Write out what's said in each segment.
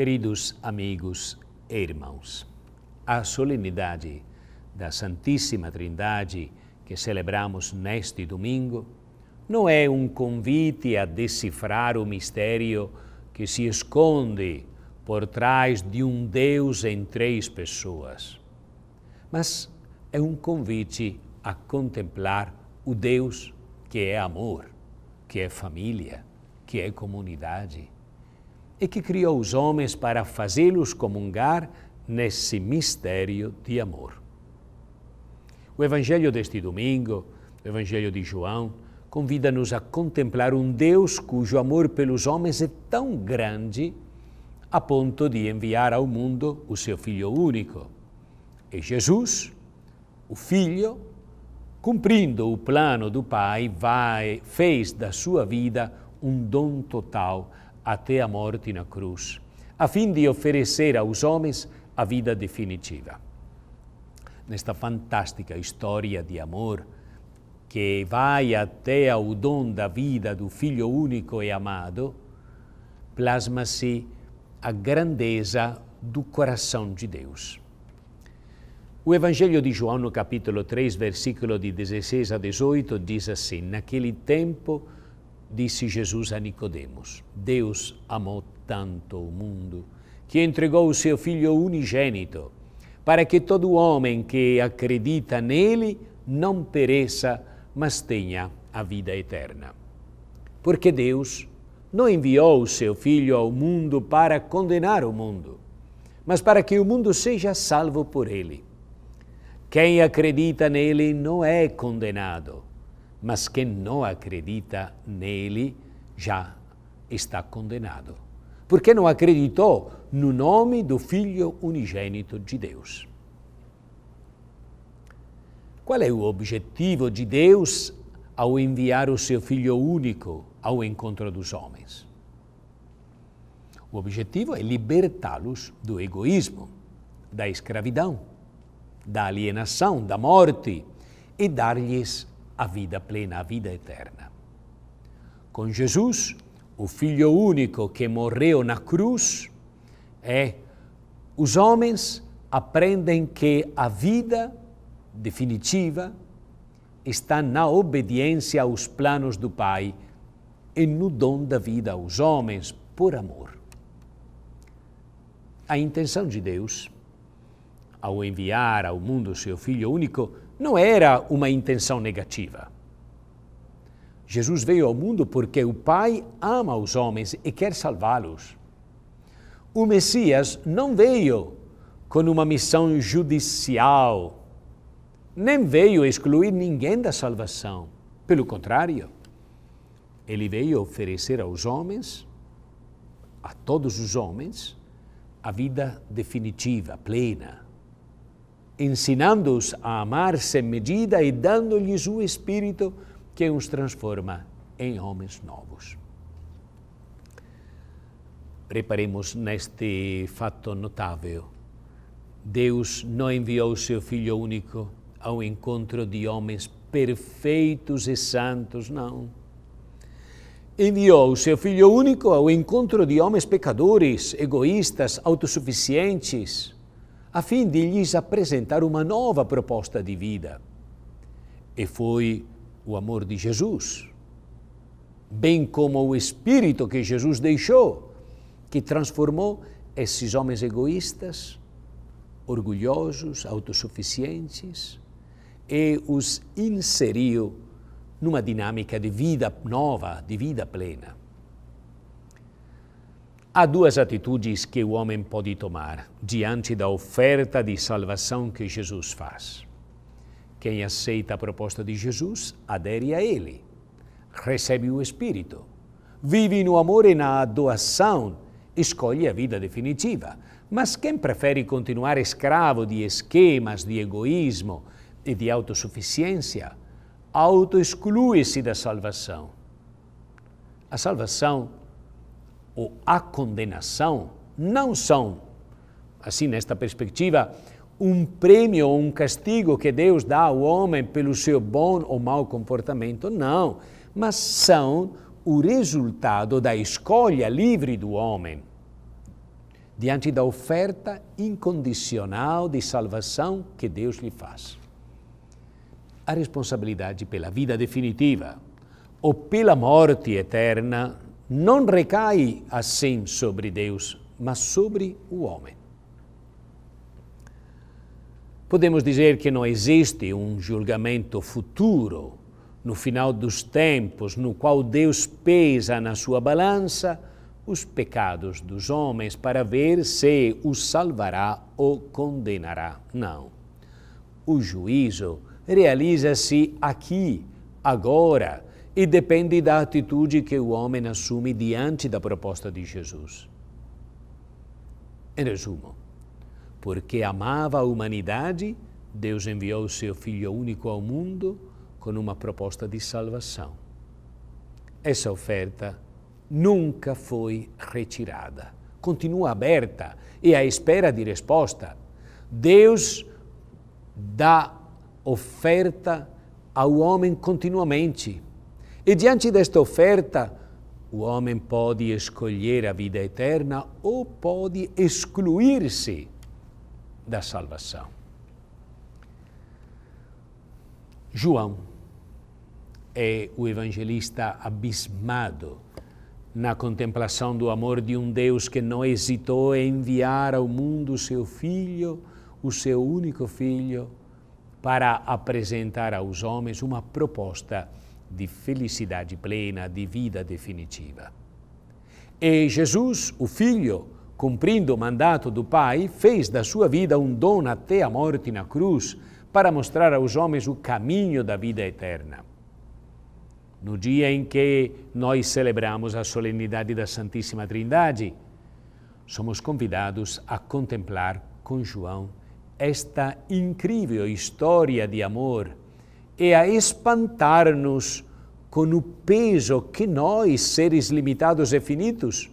Queridos amigos e irmãos, a solenidade da Santíssima Trindade que celebramos neste domingo não é um convite a decifrar o mistério que se esconde por trás de um Deus em três pessoas, mas é um convite a contemplar o Deus que é amor, que é família, que é comunidade e que criou os homens para fazê-los comungar nesse mistério de amor. O Evangelho deste domingo, o Evangelho de João, convida-nos a contemplar um Deus cujo amor pelos homens é tão grande a ponto de enviar ao mundo o seu Filho único. E Jesus, o Filho, cumprindo o plano do Pai, vai, fez da sua vida um dom total até a morte na cruz, a fim de oferecer aos homens a vida definitiva. Nesta fantástica história de amor que vai até ao dom da vida do Filho único e amado, plasma-se a grandeza do coração de Deus. O Evangelho de João, no capítulo 3, versículo de 16 a 18, diz assim: Naquele tempo, disse Jesus a Nicodemos: Deus amou tanto o mundo que entregou o seu filho unigênito, para que todo homem que acredita nele não pereça, mas tenha a vida eterna. Porque Deus não enviou o seu filho ao mundo para condenar o mundo, mas para que o mundo seja salvo por ele. Quem acredita nele não é condenado mas quem não acredita nele já está condenado, porque não acreditou no nome do Filho unigênito de Deus. Qual é o objetivo de Deus ao enviar o seu Filho único ao encontro dos homens? O objetivo é libertá-los do egoísmo, da escravidão, da alienação, da morte e dar-lhes a vida plena, a vida eterna. Com Jesus, o Filho único que morreu na cruz, é os homens aprendem que a vida definitiva está na obediência aos planos do Pai e no dom da vida aos homens por amor. A intenção de Deus, ao enviar ao mundo seu Filho único, não era uma intenção negativa. Jesus veio ao mundo porque o Pai ama os homens e quer salvá-los. O Messias não veio com uma missão judicial, nem veio excluir ninguém da salvação. Pelo contrário, ele veio oferecer aos homens, a todos os homens, a vida definitiva, plena, ensinando-os a amar sem medida e dando-lhes o Espírito que os transforma em homens novos. Reparemos neste fato notável. Deus não enviou o seu Filho único ao encontro de homens perfeitos e santos, não. Enviou o seu Filho único ao encontro de homens pecadores, egoístas, autossuficientes, a fim de lhes apresentar uma nova proposta de vida. E foi o amor de Jesus, bem como o espírito que Jesus deixou, que transformou esses homens egoístas, orgulhosos, autossuficientes, e os inseriu numa dinâmica de vida nova, de vida plena. Há duas atitudes que o homem pode tomar diante da oferta de salvação que Jesus faz. Quem aceita a proposta de Jesus adere a ele, recebe o Espírito, vive no amor e na doação, escolhe a vida definitiva. Mas quem prefere continuar escravo de esquemas de egoísmo e de autossuficiência, auto-exclui-se da salvação. A salvação ou a condenação não são, assim nesta perspectiva, um prêmio ou um castigo que Deus dá ao homem pelo seu bom ou mau comportamento, não, mas são o resultado da escolha livre do homem diante da oferta incondicional de salvação que Deus lhe faz. A responsabilidade pela vida definitiva ou pela morte eterna não recai assim sobre Deus, mas sobre o homem. Podemos dizer que não existe um julgamento futuro, no final dos tempos, no qual Deus pesa na sua balança os pecados dos homens para ver se os salvará ou condenará. Não. O juízo realiza-se aqui, agora, e depende da atitude que o homem assume diante da proposta de Jesus. Em resumo, porque amava a humanidade, Deus enviou o seu Filho único ao mundo com uma proposta de salvação. Essa oferta nunca foi retirada, continua aberta e à espera de resposta. Deus dá oferta ao homem continuamente e diante desta oferta, o homem pode escolher a vida eterna ou pode excluir-se da salvação. João é o evangelista abismado na contemplação do amor de um Deus que não hesitou em enviar ao mundo o seu filho, o seu único filho, para apresentar aos homens uma proposta de felicidade plena, de vida definitiva. E Jesus, o Filho, cumprindo o mandato do Pai, fez da sua vida um dono até a morte na cruz, para mostrar aos homens o caminho da vida eterna. No dia em que nós celebramos a solenidade da Santíssima Trindade, somos convidados a contemplar com João esta incrível história de amor e a espantar-nos com o peso que nós, seres limitados e finitos,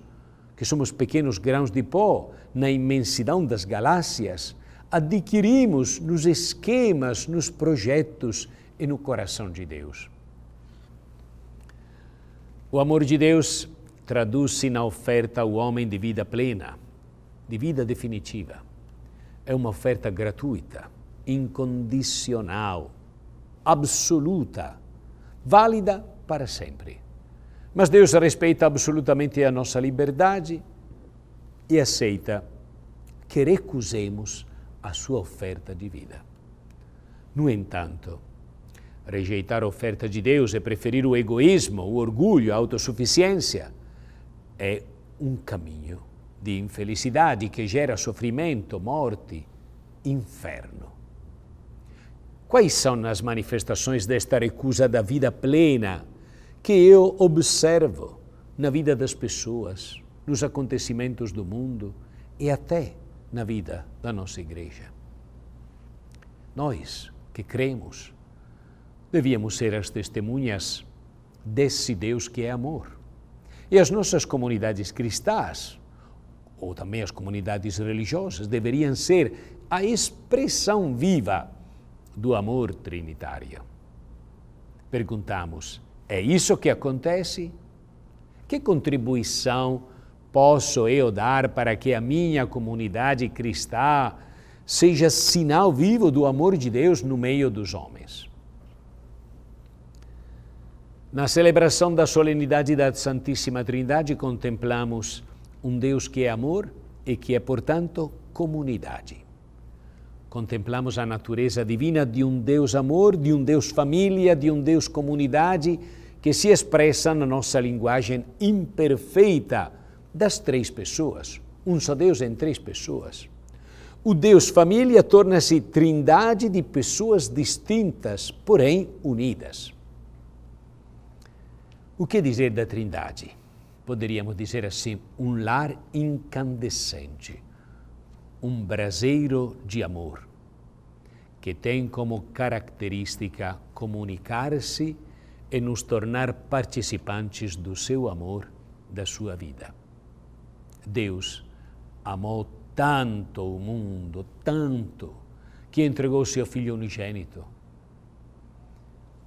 que somos pequenos grãos de pó na imensidão das galáxias, adquirimos nos esquemas, nos projetos e no coração de Deus. O amor de Deus traduz-se na oferta ao homem de vida plena, de vida definitiva. É uma oferta gratuita, incondicional, absoluta, válida para sempre. Mas Deus respeita absolutamente a nossa liberdade e aceita que recusemos a sua oferta de vida. No entanto, rejeitar a oferta de Deus e preferir o egoísmo, o orgulho, a autossuficiência é um caminho de infelicidade que gera sofrimento, morte, inferno. Quais são as manifestações desta recusa da vida plena que eu observo na vida das pessoas, nos acontecimentos do mundo e até na vida da nossa igreja? Nós que cremos, devíamos ser as testemunhas desse Deus que é amor. E as nossas comunidades cristãs, ou também as comunidades religiosas, deveriam ser a expressão viva do amor trinitário. Perguntamos: é isso que acontece? Que contribuição posso eu dar para que a minha comunidade cristã seja sinal vivo do amor de Deus no meio dos homens? Na celebração da solenidade da Santíssima Trindade, contemplamos um Deus que é amor e que é, portanto, comunidade. Contemplamos a natureza divina de um Deus amor, de um Deus família, de um Deus comunidade, que se expressa na nossa linguagem imperfeita das três pessoas. Um só Deus em três pessoas. O Deus família torna-se trindade de pessoas distintas, porém unidas. O que dizer da trindade? Poderíamos dizer assim, um lar incandescente um braseiro de amor, que tem como característica comunicar-se e nos tornar participantes do seu amor, da sua vida. Deus amou tanto o mundo, tanto, que entregou seu Filho unigênito,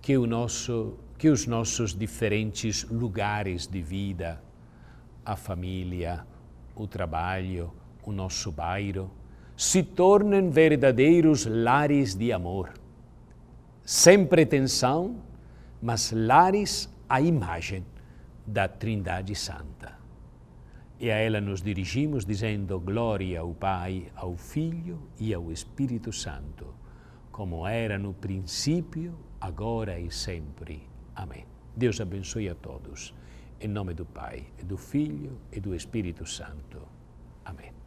que, o nosso, que os nossos diferentes lugares de vida, a família, o trabalho, o nosso bairro, se tornem verdadeiros lares de amor. Sem pretensão, mas lares à imagem da Trindade Santa. E a ela nos dirigimos dizendo glória ao Pai, ao Filho e ao Espírito Santo, como era no princípio, agora e sempre. Amém. Deus abençoe a todos. Em nome do Pai, e do Filho e do Espírito Santo. Amém.